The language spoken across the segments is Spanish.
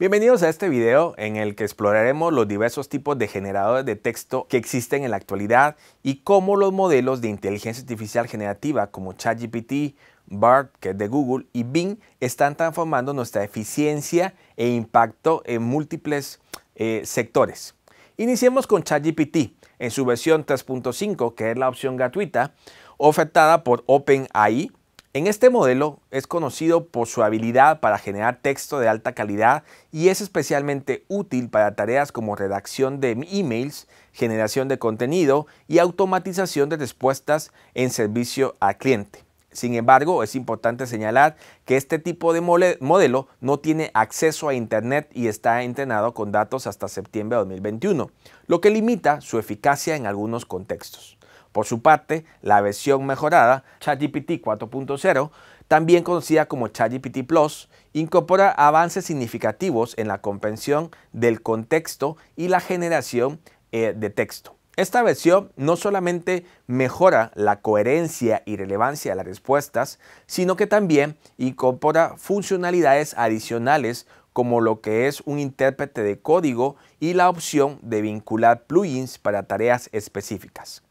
Bienvenidos a este video en el que exploraremos los diversos tipos de generadores de texto que existen en la actualidad y cómo los modelos de inteligencia artificial generativa como ChatGPT, BART, que es de Google, y Bing están transformando nuestra eficiencia e impacto en múltiples eh, sectores. Iniciemos con ChatGPT en su versión 3.5, que es la opción gratuita ofertada por OpenAI en este modelo es conocido por su habilidad para generar texto de alta calidad y es especialmente útil para tareas como redacción de emails, generación de contenido y automatización de respuestas en servicio al cliente. Sin embargo, es importante señalar que este tipo de modelo no tiene acceso a Internet y está entrenado con datos hasta septiembre de 2021, lo que limita su eficacia en algunos contextos. Por su parte, la versión mejorada ChatGPT 4.0, también conocida como ChatGPT Plus, incorpora avances significativos en la comprensión del contexto y la generación eh, de texto. Esta versión no solamente mejora la coherencia y relevancia de las respuestas, sino que también incorpora funcionalidades adicionales como lo que es un intérprete de código y la opción de vincular plugins para tareas específicas.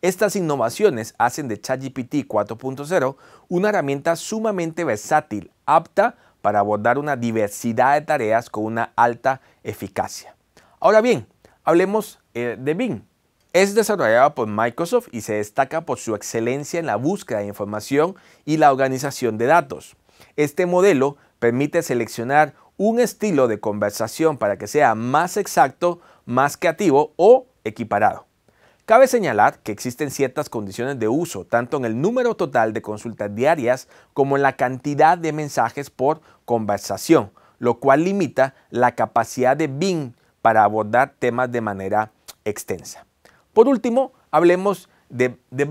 Estas innovaciones hacen de ChatGPT 4.0 una herramienta sumamente versátil, apta para abordar una diversidad de tareas con una alta eficacia. Ahora bien, hablemos eh, de Bing. Es desarrollado por Microsoft y se destaca por su excelencia en la búsqueda de información y la organización de datos. Este modelo permite seleccionar un estilo de conversación para que sea más exacto, más creativo o equiparado. Cabe señalar que existen ciertas condiciones de uso, tanto en el número total de consultas diarias como en la cantidad de mensajes por conversación, lo cual limita la capacidad de Bing para abordar temas de manera extensa. Por último, hablemos de, de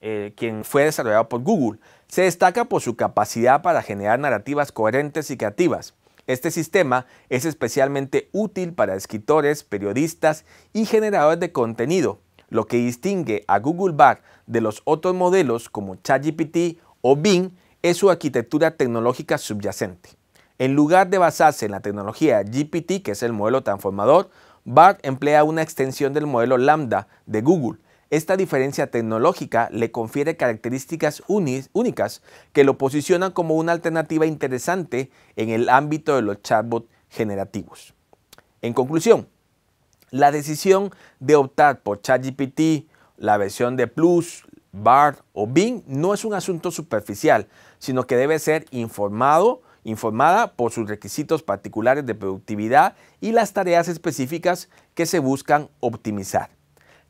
eh, quien fue desarrollado por Google. Se destaca por su capacidad para generar narrativas coherentes y creativas. Este sistema es especialmente útil para escritores, periodistas y generadores de contenido, lo que distingue a Google Bard de los otros modelos como ChatGPT o Bing es su arquitectura tecnológica subyacente. En lugar de basarse en la tecnología GPT, que es el modelo transformador, Bard emplea una extensión del modelo Lambda de Google. Esta diferencia tecnológica le confiere características únicas que lo posicionan como una alternativa interesante en el ámbito de los chatbots generativos. En conclusión, la decisión de optar por ChatGPT, la versión de Plus, BART o Bing no es un asunto superficial, sino que debe ser informado, informada por sus requisitos particulares de productividad y las tareas específicas que se buscan optimizar.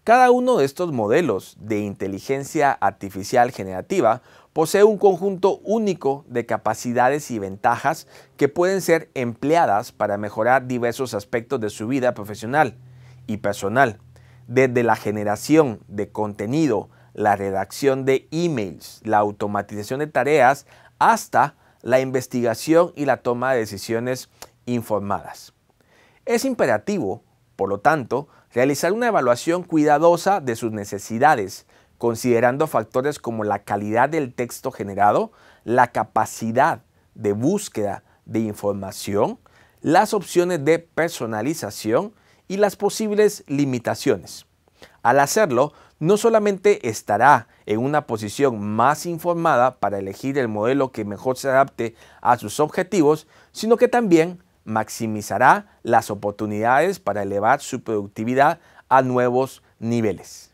Cada uno de estos modelos de inteligencia artificial generativa posee un conjunto único de capacidades y ventajas que pueden ser empleadas para mejorar diversos aspectos de su vida profesional y personal, desde la generación de contenido, la redacción de emails, la automatización de tareas, hasta la investigación y la toma de decisiones informadas. Es imperativo, por lo tanto, realizar una evaluación cuidadosa de sus necesidades, considerando factores como la calidad del texto generado, la capacidad de búsqueda de información, las opciones de personalización y las posibles limitaciones. Al hacerlo, no solamente estará en una posición más informada para elegir el modelo que mejor se adapte a sus objetivos, sino que también maximizará las oportunidades para elevar su productividad a nuevos niveles.